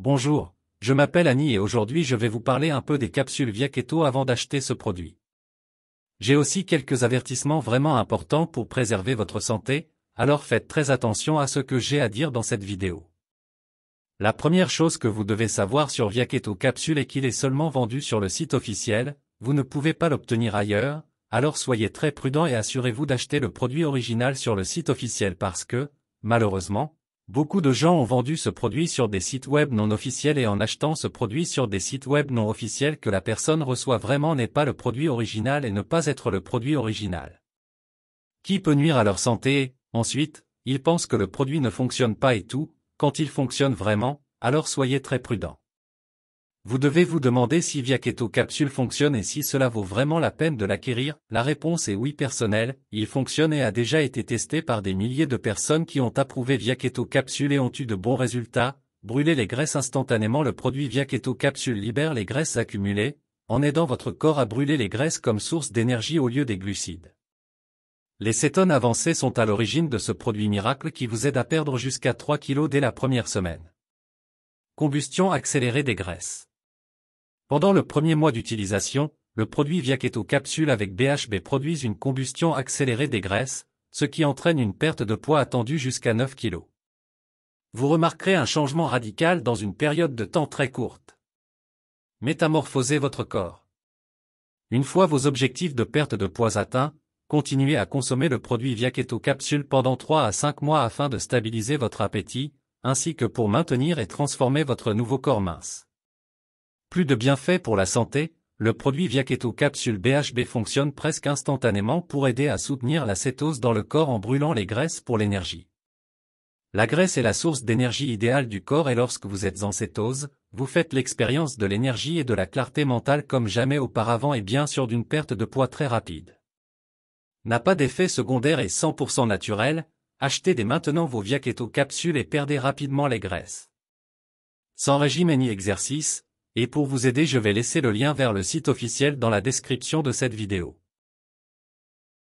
Bonjour, je m'appelle Annie et aujourd'hui je vais vous parler un peu des capsules Viaketo avant d'acheter ce produit. J'ai aussi quelques avertissements vraiment importants pour préserver votre santé, alors faites très attention à ce que j'ai à dire dans cette vidéo. La première chose que vous devez savoir sur Viaketo capsule est qu'il est seulement vendu sur le site officiel, vous ne pouvez pas l'obtenir ailleurs, alors soyez très prudent et assurez-vous d'acheter le produit original sur le site officiel parce que, malheureusement, Beaucoup de gens ont vendu ce produit sur des sites web non officiels et en achetant ce produit sur des sites web non officiels que la personne reçoit vraiment n'est pas le produit original et ne pas être le produit original. Qui peut nuire à leur santé, ensuite, ils pensent que le produit ne fonctionne pas et tout, quand il fonctionne vraiment, alors soyez très prudent. Vous devez vous demander si Keto Capsule fonctionne et si cela vaut vraiment la peine de l'acquérir. La réponse est oui personnelle, il fonctionne et a déjà été testé par des milliers de personnes qui ont approuvé Keto Capsule et ont eu de bons résultats. Brûler les graisses instantanément Le produit Keto Capsule libère les graisses accumulées, en aidant votre corps à brûler les graisses comme source d'énergie au lieu des glucides. Les cétones avancées sont à l'origine de ce produit miracle qui vous aide à perdre jusqu'à 3 kg dès la première semaine. Combustion accélérée des graisses. Pendant le premier mois d'utilisation, le produit via Keto-Capsule avec BHB produit une combustion accélérée des graisses, ce qui entraîne une perte de poids attendue jusqu'à 9 kg. Vous remarquerez un changement radical dans une période de temps très courte. Métamorphosez votre corps. Une fois vos objectifs de perte de poids atteints, continuez à consommer le produit via Keto Capsule pendant 3 à 5 mois afin de stabiliser votre appétit, ainsi que pour maintenir et transformer votre nouveau corps mince. Plus de bienfaits pour la santé, le produit Viaketo capsule BHB fonctionne presque instantanément pour aider à soutenir la cétose dans le corps en brûlant les graisses pour l'énergie. La graisse est la source d'énergie idéale du corps et lorsque vous êtes en cétose, vous faites l'expérience de l'énergie et de la clarté mentale comme jamais auparavant et bien sûr d'une perte de poids très rapide. N'a pas d'effet secondaire et 100% naturel, achetez dès maintenant vos Viaketo capsules et perdez rapidement les graisses. Sans régime et ni exercice, et pour vous aider je vais laisser le lien vers le site officiel dans la description de cette vidéo.